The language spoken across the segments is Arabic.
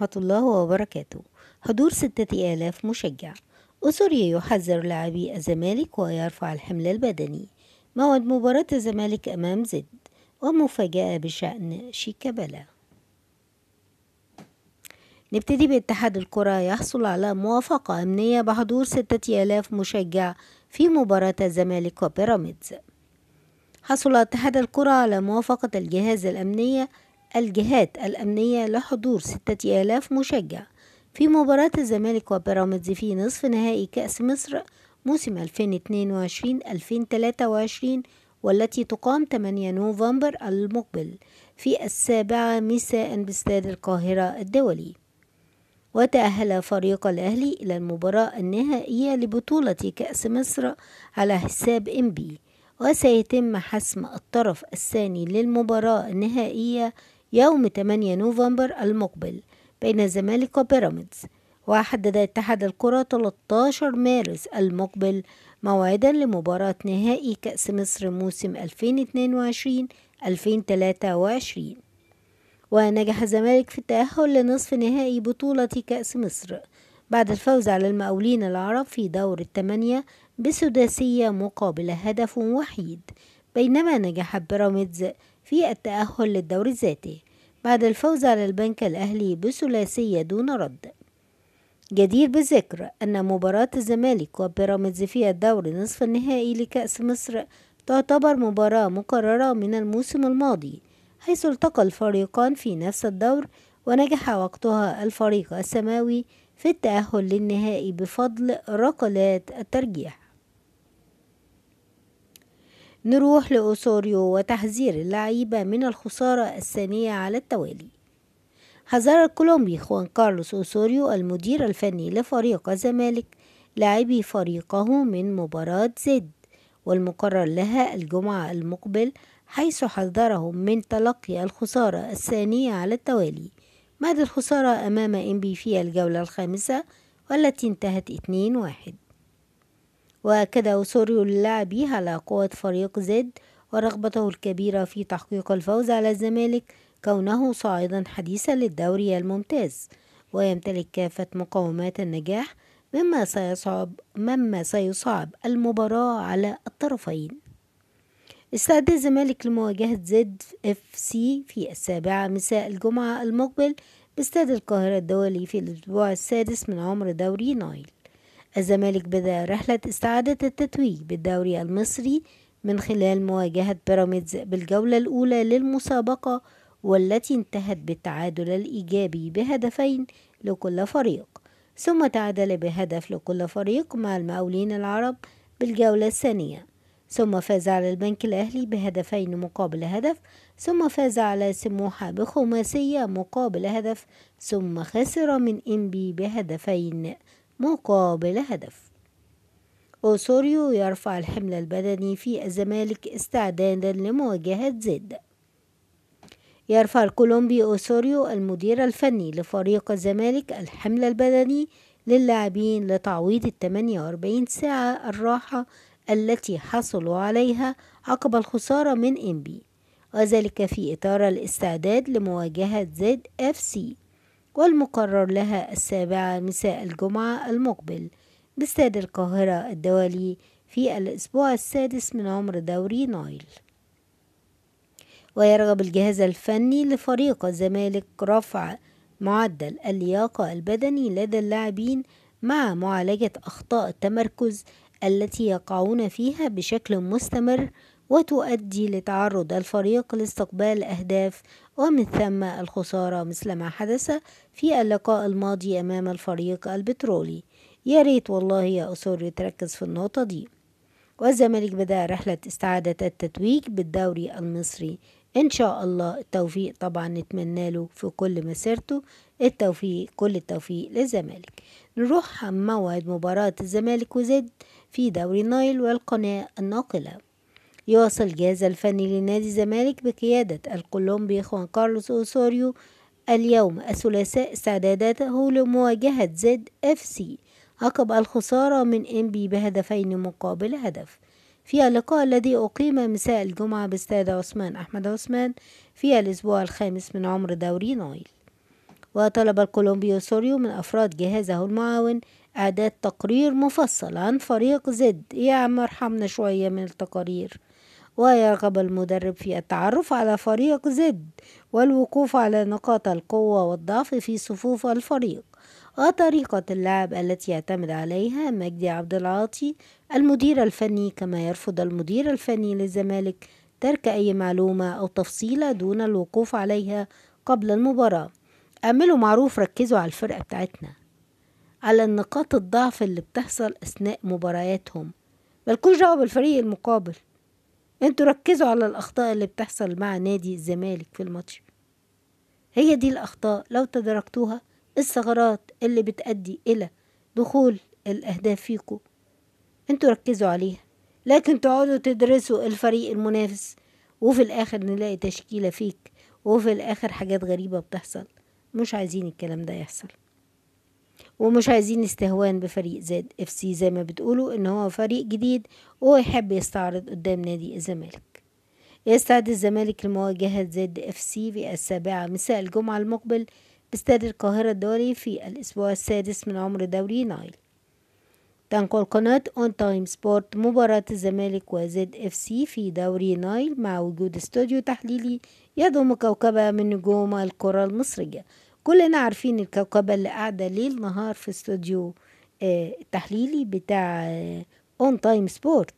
ورحمة الله وبركاته حضور ستة آلاف مشجع أسوريا يحذر لاعبي الزمالك ويرفع الحمل البدني موعد مباراة الزمالك أمام زد ومفاجأة بشأن شيكابالا نبتدي باتحاد الكرة يحصل على موافقة أمنية بحضور ستة آلاف مشجع في مباراة الزمالك وبيراميدز حصل اتحاد الكرة على موافقة الجهاز الأمنية الجهات الأمنية لحضور 6000 مشجع في مباراة الزمالك وبيراميدز في نصف نهائي كأس مصر موسم 2022-2023 والتي تقام 8 نوفمبر المقبل في السابعة مساء باستاد القاهرة الدولي وتأهل فريق الأهلي إلى المباراة النهائية لبطولة كأس مصر على حساب إنبي وسيتم حسم الطرف الثاني للمباراة النهائية يوم 8 نوفمبر المقبل بين الزمالك وبيراميدز وحدد اتحاد الكرة 13 مارس المقبل موعدا لمباراة نهائي كأس مصر موسم 2022-2023 ونجح الزمالك في التأهل لنصف نهائي بطولة كأس مصر بعد الفوز على المقاولين العرب في دور الثمانية بسداسية مقابل هدف وحيد بينما نجح بيراميدز في التأهل للدور الذاتي بعد الفوز على البنك الأهلي بثلاثية دون رد جدير بالذكر أن مباراة الزمالك وبيراميدز في الدور نصف النهائي لكأس مصر تعتبر مباراة مكررة من الموسم الماضي حيث التقى الفريقان في نفس الدور ونجح وقتها الفريق السماوي في التأهل للنهائي بفضل ركلات الترجيح نروح لأوسوريو وتحذير اللعيبة من الخسارة الثانية على التوالي حذر الكولومبي خوان كارلوس أوسوريو المدير الفني لفريق الزمالك لاعبي فريقه من مباراة زد والمقرر لها الجمعة المقبل حيث حذرهم من تلقي الخسارة الثانية على التوالي بعد الخسارة أمام إنبي في الجولة الخامسة والتي انتهت 2-1 وأكد أوسوريو اللاعبي على قوة فريق زد ورغبته الكبيرة في تحقيق الفوز على الزمالك كونه صاعدا حديثا للدوري الممتاز ويمتلك كافة مقومات النجاح مما سيصعب مما سيصعب المباراة على الطرفين استعد الزمالك لمواجهة زد اف سي في السابعة مساء الجمعة المقبل باستاد القاهرة الدولي في الأسبوع السادس من عمر دوري نايل الزمالك بدأ رحلة استعادة التتويج بالدوري المصري من خلال مواجهة بيراميدز بالجولة الأولى للمسابقة والتي انتهت بالتعادل الإيجابي بهدفين لكل فريق ثم تعادل بهدف لكل فريق مع المقاولين العرب بالجولة الثانية ثم فاز على البنك الأهلي بهدفين مقابل هدف ثم فاز على سموحة بخماسية مقابل هدف ثم خسر من إنبي بهدفين مقابل هدف أوسوريو يرفع الحمل البدني في الزمالك استعدادا لمواجهة زد يرفع الكولومبي أوسوريو المدير الفني لفريق الزمالك الحمل البدني للاعبين لتعويض ال 48 ساعة الراحة التي حصلوا عليها عقب الخسارة من إنبي وذلك في إطار الاستعداد لمواجهة زد اف سي والمقرر لها السابعة مساء الجمعة المقبل باستاد القاهرة الدولي في الأسبوع السادس من عمر دوري نايل ويرغب الجهاز الفني لفريق الزمالك رفع معدل اللياقة البدني لدى اللاعبين مع معالجة أخطاء التمركز التي يقعون فيها بشكل مستمر وتؤدي لتعرض الفريق لاستقبال أهداف ومن ثم الخسارة مثل ما حدث في اللقاء الماضي أمام الفريق البترولي يا ريت والله يا أسر تركز في النقطة دي والزمالك بدأ رحلة استعادة التتويج بالدوري المصري إن شاء الله التوفيق طبعا نتمنى له في كل مسيرته التوفيق كل التوفيق للزمالك نروح موعد مباراة الزمالك وزد في دوري النايل والقناة الناقلة يواصل الجهاز الفني لنادي الزمالك بقيادة الكولومبي خوان كارلوس أوسوريو اليوم الثلاثاء استعداداته لمواجهة زد اف سي عقب الخسارة من انبي بهدفين مقابل هدف في اللقاء الذي أقيم مساء الجمعة باستاد عثمان أحمد عثمان في الأسبوع الخامس من عمر دوري نايل وطلب الكولومبي أوسوريو من أفراد جهازه المعاون إعداد تقرير مفصل عن فريق زد يا عم ارحمنا شوية من التقارير ويرغب المدرب في التعرف على فريق زد والوقوف على نقاط القوة والضعف في صفوف الفريق وطريقة اللعب التي يعتمد عليها مجدي عبد العاطي المدير الفني كما يرفض المدير الفني للزمالك ترك أي معلومة أو تفصيلة دون الوقوف عليها قبل المباراة اعملوا معروف ركزوا على الفرقة بتاعتنا على النقاط الضعف اللي بتحصل أثناء مبارياتهم ملكوش دعوة بالفريق المقابل انتوا ركزوا على الاخطاء اللي بتحصل مع نادي الزمالك في الماتش هي دي الاخطاء لو تدركتوها الثغرات اللي بتؤدي الى دخول الاهداف فيكو انتوا ركزوا عليها لكن تقعدوا تدرسوا الفريق المنافس وفي الاخر نلاقي تشكيله فيك وفي الاخر حاجات غريبه بتحصل مش عايزين الكلام ده يحصل ومش عايزين استهوان بفريق زد اف سي زي ما بتقولوا ان هو فريق جديد ويحب يستعرض قدام نادي الزمالك يستعد الزمالك لمواجهة زد اف سي في السابعة مساء الجمعة المقبل باستاد القاهرة الدولي في الأسبوع السادس من عمر دوري نايل تنقل قناة اون تايم سبورت مباراة الزمالك وزد اف سي في دوري نايل مع وجود استوديو تحليلي يضم كوكبة من نجوم الكرة المصرية كلنا عارفين الكوكبة اللي قاعدة ليل نهار في استوديو آه، التحليلي بتاع اون تايم سبورت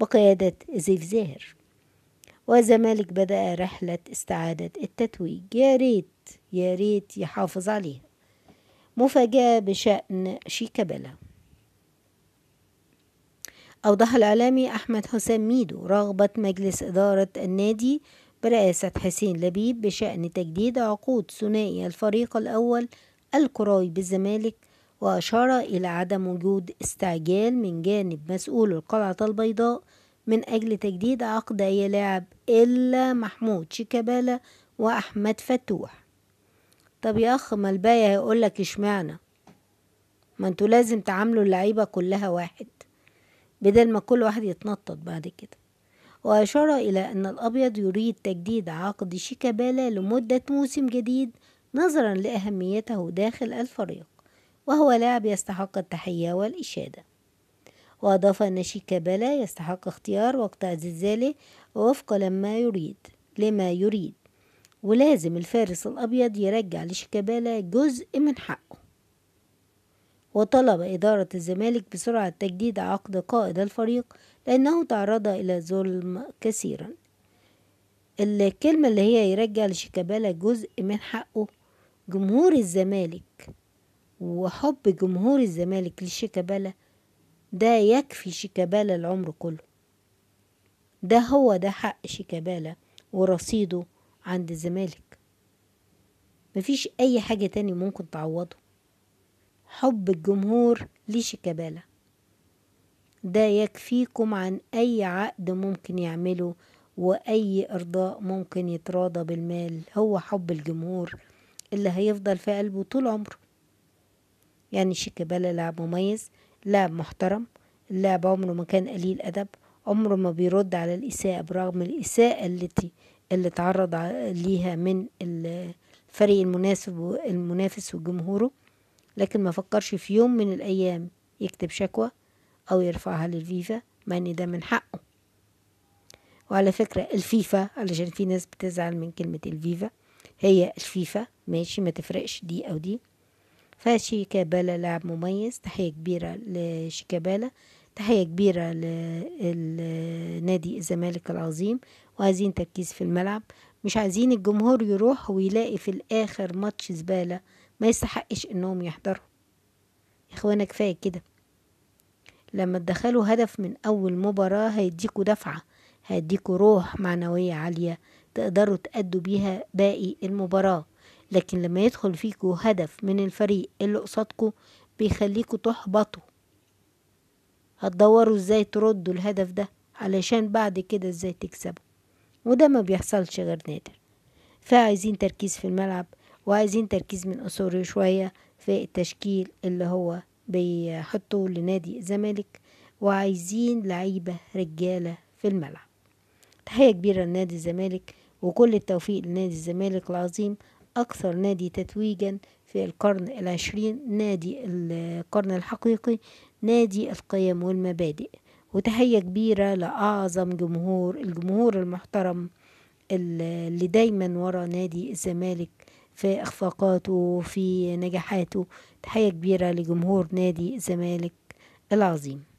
بقيادة زيف زاهر وزمالك بدأ رحلة استعادة التتويج يا ريت يا ريت يحافظ عليها مفاجأة بشأن شيكابالا أوضح الإعلامي أحمد حسام ميدو رغبة مجلس إدارة النادي برئاسة حسين لبيب بشأن تجديد عقود ثنائي الفريق الأول الكروي بالزمالك وأشار إلى عدم وجود استعجال من جانب مسؤول القلعة البيضاء من أجل تجديد عقد أي لاعب إلا محمود شيكابالا وأحمد فتوح طب يا أخ ما الباقي هيقولك اشمعنى ما انتوا لازم تعاملوا اللعيبة كلها واحد بدل ما كل واحد يتنطط بعد كده وأشار إلى أن الأبيض يريد تجديد عقد شيكابالا لمدة موسم جديد نظرا لأهميته داخل الفريق وهو لاعب يستحق التحية والإشادة وأضاف أن شيكابالا يستحق اختيار وقت زلزاله ووفق لما يريد لما يريد ولازم الفارس الأبيض يرجع لشيكابالا جزء من حقه وطلب إدارة الزمالك بسرعة تجديد عقد قائد الفريق لأنه تعرض إلى ظلم كثيرا الكلمة اللي هي يرجع لشيكابالا جزء من حقه جمهور الزمالك وحب جمهور الزمالك لشيكابالا ده يكفي شيكابالا العمر كله ده هو ده حق شيكابالا ورصيده عند الزمالك مفيش أي حاجة تاني ممكن تعوضه حب الجمهور لشيكابالا ده يكفيكم عن أي عقد ممكن يعمله وأي إرضاء ممكن يتراضى بالمال هو حب الجمهور اللي هيفضل في قلبه طول عمره يعني شيكابالا لاعب مميز لاعب محترم اللاعب عمره ما كان قليل أدب عمره ما بيرد على الإساءة برغم الإساءة التي اللي تعرض ليها من الفريق المناسب المنافس وجمهوره لكن ما فكرش في يوم من الأيام يكتب شكوى أو يرفعها للفيفا مع إن ده من حقه وعلى فكرة الفيفا علشان في ناس بتزعل من كلمة الفيفا هي الفيفا ماشي ما تفرقش دي أو دي فشيكابالا لاعب مميز تحية كبيرة لشيكابالا تحية كبيرة لنادي الزمالك العظيم وعايزين تركيز في الملعب مش عايزين الجمهور يروح ويلاقي في الآخر ماتش زبالة ما يستحقش إنهم يحضروا يا إخوانا كفاية كده لما تدخلوا هدف من أول مباراة هيديكوا دفعة هيديكوا روح معنوية عالية تقدروا تأدوا بيها باقي المباراة لكن لما يدخل فيكوا هدف من الفريق اللي قصادكوا بيخليكوا تحبطوا هتدوروا ازاي تردوا الهدف ده علشان بعد كده ازاي تكسبوا وده ما بيحصلش غير نادر فعايزين تركيز في الملعب وعايزين تركيز من أسوري شوية في التشكيل اللي هو بيحطوا لنادي الزمالك وعايزين لعيبة رجالة في الملعب تحية كبيرة لنادي الزمالك وكل التوفيق لنادي الزمالك العظيم أكثر نادي تتويجا في القرن العشرين نادي القرن الحقيقي نادي القيم والمبادئ وتحية كبيرة لأعظم جمهور الجمهور المحترم اللي دايما ورا نادي الزمالك في إخفاقاته وفي نجاحاته تحية كبيرة لجمهور نادي الزمالك العظيم